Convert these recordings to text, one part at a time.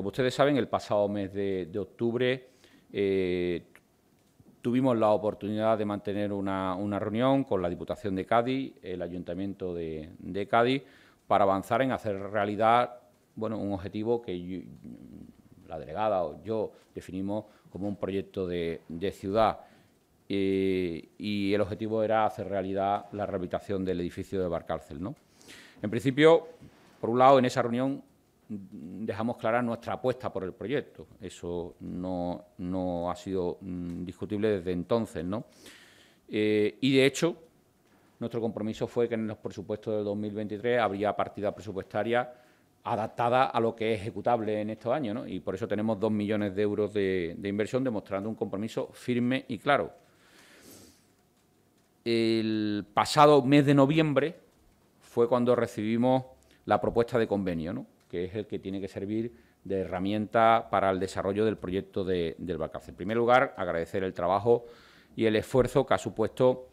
Como ustedes saben, el pasado mes de, octubre eh, tuvimos la oportunidad de mantener una, reunión con la Diputación de Cádiz, el Ayuntamiento de, Cádiz, para avanzar en hacer realidad bueno, un objetivo que la delegada o yo definimos como un proyecto de, ciudad. Eh, y el objetivo era hacer realidad la rehabilitación del edificio de Barcárcel. ¿no? En principio, por un lado, en esa reunión dejamos clara nuestra apuesta por el proyecto. Eso no, ha sido mm, discutible desde entonces, ¿no? Eh, y, de hecho, nuestro compromiso fue que en los presupuestos del 2023 habría partida presupuestaria adaptada a lo que es ejecutable en estos años, ¿no? Y por eso tenemos dos millones de euros de, de inversión, demostrando un compromiso firme y claro. El pasado mes de noviembre fue cuando recibimos la propuesta de convenio, ¿no? que es el que tiene que servir de herramienta para el desarrollo del proyecto de, del vaca En primer lugar, agradecer el trabajo y el esfuerzo que ha supuesto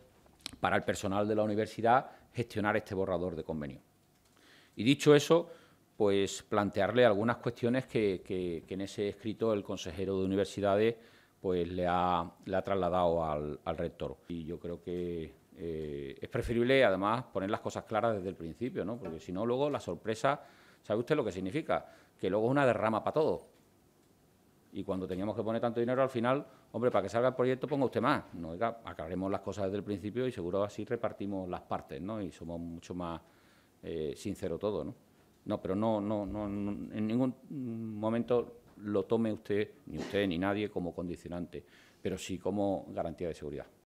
para el personal de la universidad gestionar este borrador de convenio. Y dicho eso, pues plantearle algunas cuestiones que, en ese escrito el consejero de universidades pues le ha, trasladado al, rector. Y yo creo que eh, es preferible, además, poner las cosas claras desde el principio, ¿no? porque si no, luego la sorpresa ¿Sabe usted lo que significa? Que luego es una derrama para todo Y cuando teníamos que poner tanto dinero, al final, hombre, para que salga el proyecto ponga usted más. No, aclaremos las cosas desde el principio y seguro así repartimos las partes, ¿no? Y somos mucho más eh, sinceros todos, ¿no? No, pero no, no, no, en ningún momento lo tome usted, ni usted ni nadie, como condicionante, pero sí como garantía de seguridad.